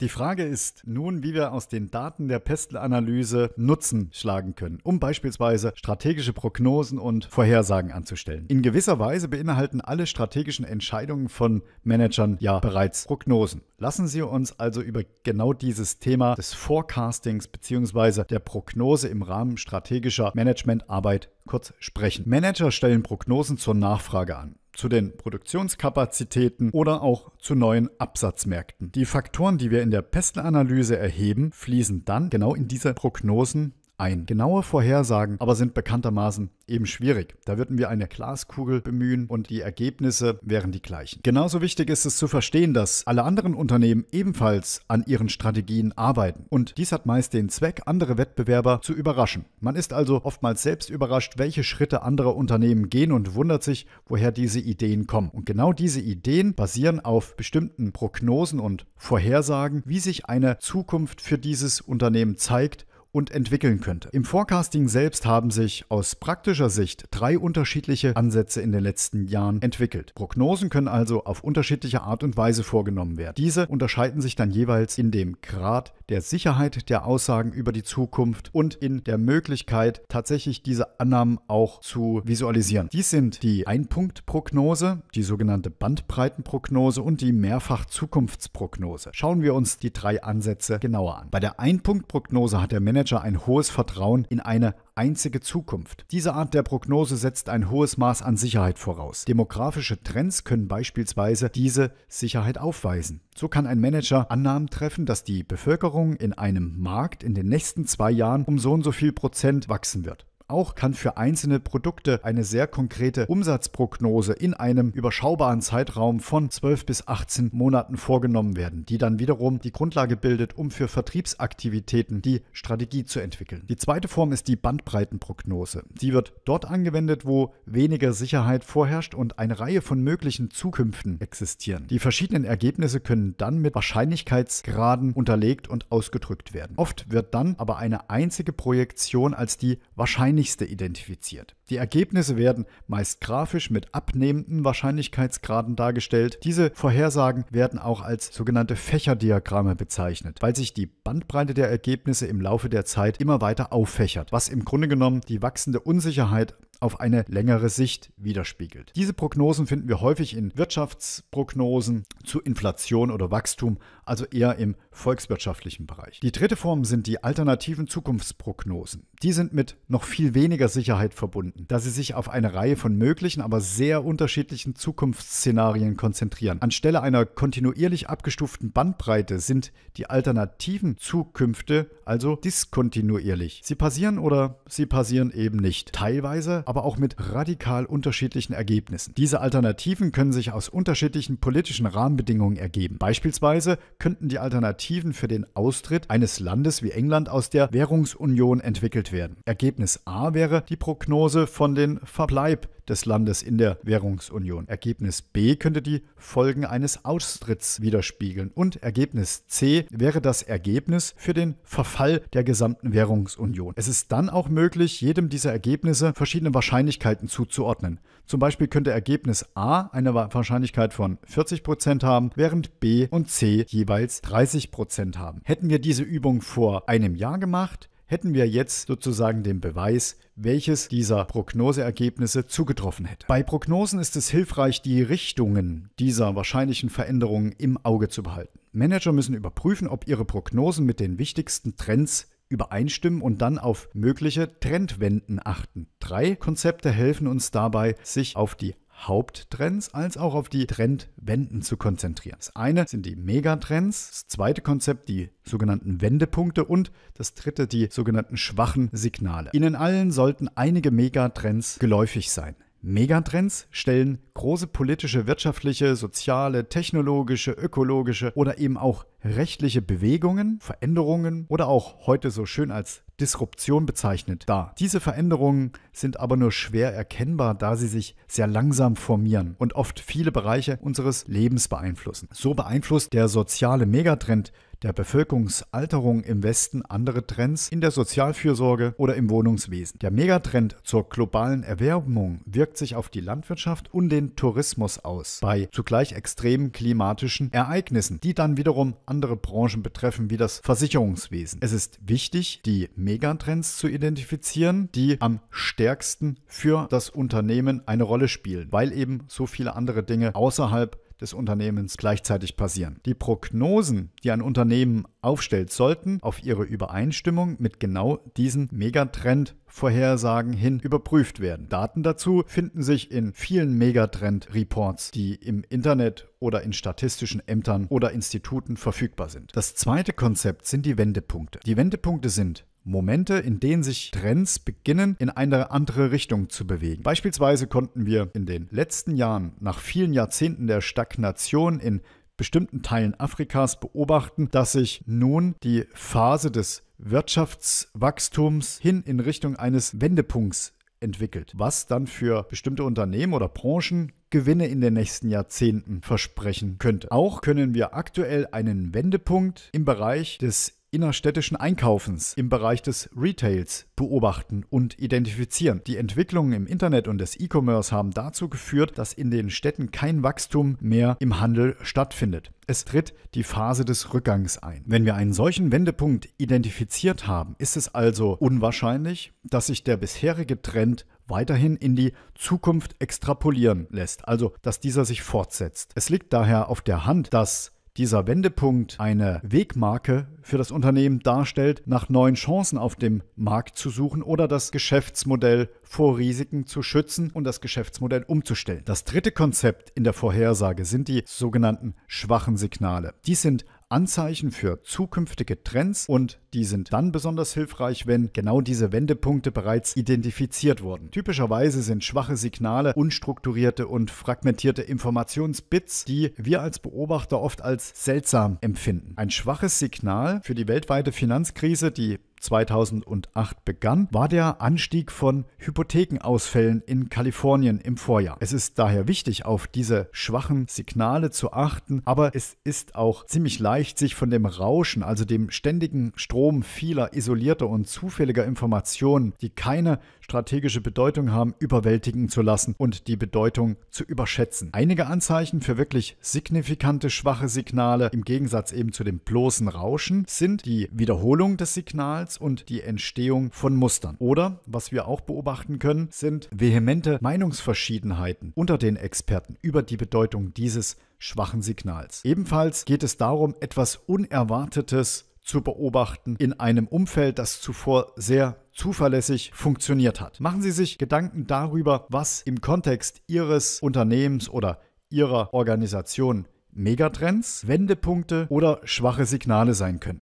Die Frage ist nun, wie wir aus den Daten der Pestelanalyse Nutzen schlagen können, um beispielsweise strategische Prognosen und Vorhersagen anzustellen. In gewisser Weise beinhalten alle strategischen Entscheidungen von Managern ja bereits Prognosen. Lassen Sie uns also über genau dieses Thema des Forecastings bzw. der Prognose im Rahmen strategischer Managementarbeit kurz sprechen. Manager stellen Prognosen zur Nachfrage an zu den Produktionskapazitäten oder auch zu neuen Absatzmärkten. Die Faktoren, die wir in der pestel erheben, fließen dann genau in diese Prognosen ein. Genaue Vorhersagen aber sind bekanntermaßen eben schwierig. Da würden wir eine Glaskugel bemühen und die Ergebnisse wären die gleichen. Genauso wichtig ist es zu verstehen, dass alle anderen Unternehmen ebenfalls an ihren Strategien arbeiten. Und dies hat meist den Zweck, andere Wettbewerber zu überraschen. Man ist also oftmals selbst überrascht, welche Schritte andere Unternehmen gehen und wundert sich, woher diese Ideen kommen. Und genau diese Ideen basieren auf bestimmten Prognosen und Vorhersagen, wie sich eine Zukunft für dieses Unternehmen zeigt und entwickeln könnte. Im Forecasting selbst haben sich aus praktischer Sicht drei unterschiedliche Ansätze in den letzten Jahren entwickelt. Prognosen können also auf unterschiedliche Art und Weise vorgenommen werden. Diese unterscheiden sich dann jeweils in dem Grad der Sicherheit der Aussagen über die Zukunft und in der Möglichkeit, tatsächlich diese Annahmen auch zu visualisieren. Dies sind die Einpunktprognose, die sogenannte Bandbreitenprognose und die Mehrfachzukunftsprognose. Schauen wir uns die drei Ansätze genauer an. Bei der Einpunktprognose hat der Manager Manager ein hohes Vertrauen in eine einzige Zukunft. Diese Art der Prognose setzt ein hohes Maß an Sicherheit voraus. Demografische Trends können beispielsweise diese Sicherheit aufweisen. So kann ein Manager Annahmen treffen, dass die Bevölkerung in einem Markt in den nächsten zwei Jahren um so und so viel Prozent wachsen wird. Auch kann für einzelne Produkte eine sehr konkrete Umsatzprognose in einem überschaubaren Zeitraum von 12 bis 18 Monaten vorgenommen werden, die dann wiederum die Grundlage bildet, um für Vertriebsaktivitäten die Strategie zu entwickeln. Die zweite Form ist die Bandbreitenprognose. Sie wird dort angewendet, wo weniger Sicherheit vorherrscht und eine Reihe von möglichen Zukünften existieren. Die verschiedenen Ergebnisse können dann mit Wahrscheinlichkeitsgraden unterlegt und ausgedrückt werden. Oft wird dann aber eine einzige Projektion als die Wahrscheinlichkeit Nächste identifiziert. Die Ergebnisse werden meist grafisch mit abnehmenden Wahrscheinlichkeitsgraden dargestellt. Diese Vorhersagen werden auch als sogenannte Fächerdiagramme bezeichnet, weil sich die Bandbreite der Ergebnisse im Laufe der Zeit immer weiter auffächert, was im Grunde genommen die wachsende Unsicherheit auf eine längere Sicht widerspiegelt. Diese Prognosen finden wir häufig in Wirtschaftsprognosen zu Inflation oder Wachstum, also eher im volkswirtschaftlichen Bereich. Die dritte Form sind die alternativen Zukunftsprognosen. Die sind mit noch viel weniger Sicherheit verbunden, da sie sich auf eine Reihe von möglichen, aber sehr unterschiedlichen Zukunftsszenarien konzentrieren. Anstelle einer kontinuierlich abgestuften Bandbreite sind die alternativen Zukünfte also diskontinuierlich. Sie passieren oder sie passieren eben nicht. Teilweise aber auch mit radikal unterschiedlichen Ergebnissen. Diese Alternativen können sich aus unterschiedlichen politischen Rahmenbedingungen ergeben. Beispielsweise könnten die Alternativen für den Austritt eines Landes wie England aus der Währungsunion entwickelt werden. Ergebnis A wäre die Prognose von den Verbleib des Landes in der Währungsunion. Ergebnis B könnte die Folgen eines Austritts widerspiegeln und Ergebnis C wäre das Ergebnis für den Verfall der gesamten Währungsunion. Es ist dann auch möglich, jedem dieser Ergebnisse verschiedene Wahrscheinlichkeiten zuzuordnen. Zum Beispiel könnte Ergebnis A eine Wahrscheinlichkeit von 40% haben, während B und C jeweils 30% haben. Hätten wir diese Übung vor einem Jahr gemacht, hätten wir jetzt sozusagen den Beweis, welches dieser Prognoseergebnisse zugetroffen hätte. Bei Prognosen ist es hilfreich, die Richtungen dieser wahrscheinlichen Veränderungen im Auge zu behalten. Manager müssen überprüfen, ob ihre Prognosen mit den wichtigsten Trends übereinstimmen und dann auf mögliche Trendwenden achten. Drei Konzepte helfen uns dabei, sich auf die Haupttrends als auch auf die Trendwenden zu konzentrieren. Das eine sind die Megatrends, das zweite Konzept die sogenannten Wendepunkte und das dritte die sogenannten schwachen Signale. Ihnen allen sollten einige Megatrends geläufig sein. Megatrends stellen große politische, wirtschaftliche, soziale, technologische, ökologische oder eben auch rechtliche Bewegungen, Veränderungen oder auch heute so schön als Disruption bezeichnet, dar. Diese Veränderungen sind aber nur schwer erkennbar, da sie sich sehr langsam formieren und oft viele Bereiche unseres Lebens beeinflussen. So beeinflusst der soziale Megatrend der Bevölkerungsalterung im Westen andere Trends in der Sozialfürsorge oder im Wohnungswesen. Der Megatrend zur globalen Erwärmung wirkt sich auf die Landwirtschaft und den Tourismus aus, bei zugleich extremen klimatischen Ereignissen, die dann wiederum andere Branchen betreffen wie das Versicherungswesen. Es ist wichtig, die Megatrends zu identifizieren, die am stärksten für das Unternehmen eine Rolle spielen, weil eben so viele andere Dinge außerhalb des Unternehmens gleichzeitig passieren. Die Prognosen, die ein Unternehmen aufstellt, sollten auf ihre Übereinstimmung mit genau diesen Megatrend Vorhersagen hin überprüft werden. Daten dazu finden sich in vielen Megatrend-Reports, die im Internet oder in statistischen Ämtern oder Instituten verfügbar sind. Das zweite Konzept sind die Wendepunkte. Die Wendepunkte sind Momente, in denen sich Trends beginnen, in eine andere Richtung zu bewegen. Beispielsweise konnten wir in den letzten Jahren nach vielen Jahrzehnten der Stagnation in bestimmten Teilen Afrikas beobachten, dass sich nun die Phase des Wirtschaftswachstums hin in Richtung eines Wendepunkts entwickelt, was dann für bestimmte Unternehmen oder Branchen Gewinne in den nächsten Jahrzehnten versprechen könnte. Auch können wir aktuell einen Wendepunkt im Bereich des innerstädtischen Einkaufens im Bereich des Retails beobachten und identifizieren. Die Entwicklungen im Internet und des E-Commerce haben dazu geführt, dass in den Städten kein Wachstum mehr im Handel stattfindet. Es tritt die Phase des Rückgangs ein. Wenn wir einen solchen Wendepunkt identifiziert haben, ist es also unwahrscheinlich, dass sich der bisherige Trend weiterhin in die Zukunft extrapolieren lässt, also dass dieser sich fortsetzt. Es liegt daher auf der Hand, dass dieser Wendepunkt eine Wegmarke für das Unternehmen darstellt, nach neuen Chancen auf dem Markt zu suchen oder das Geschäftsmodell vor Risiken zu schützen und das Geschäftsmodell umzustellen. Das dritte Konzept in der Vorhersage sind die sogenannten schwachen Signale. Dies sind Anzeichen für zukünftige Trends und die sind dann besonders hilfreich, wenn genau diese Wendepunkte bereits identifiziert wurden. Typischerweise sind schwache Signale unstrukturierte und fragmentierte Informationsbits, die wir als Beobachter oft als seltsam empfinden. Ein schwaches Signal für die weltweite Finanzkrise, die 2008 begann, war der Anstieg von Hypothekenausfällen in Kalifornien im Vorjahr. Es ist daher wichtig, auf diese schwachen Signale zu achten, aber es ist auch ziemlich leicht, sich von dem Rauschen, also dem ständigen Strom vieler isolierter und zufälliger Informationen, die keine strategische Bedeutung haben, überwältigen zu lassen und die Bedeutung zu überschätzen. Einige Anzeichen für wirklich signifikante schwache Signale im Gegensatz eben zu dem bloßen Rauschen sind die Wiederholung des Signals, Lernreiz und die Entstehung von Mustern. Oder, was wir auch beobachten können, sind vehemente Meinungsverschiedenheiten unter den Experten über die Bedeutung dieses schwachen Signals. Ebenfalls geht es darum, etwas Unerwartetes zu beobachten in einem Umfeld, das zuvor sehr zuverlässig funktioniert hat. Machen Sie sich Gedanken darüber, was im Kontext Ihres Unternehmens oder Ihrer Organisation Megatrends, Wendepunkte oder schwache Signale sein können.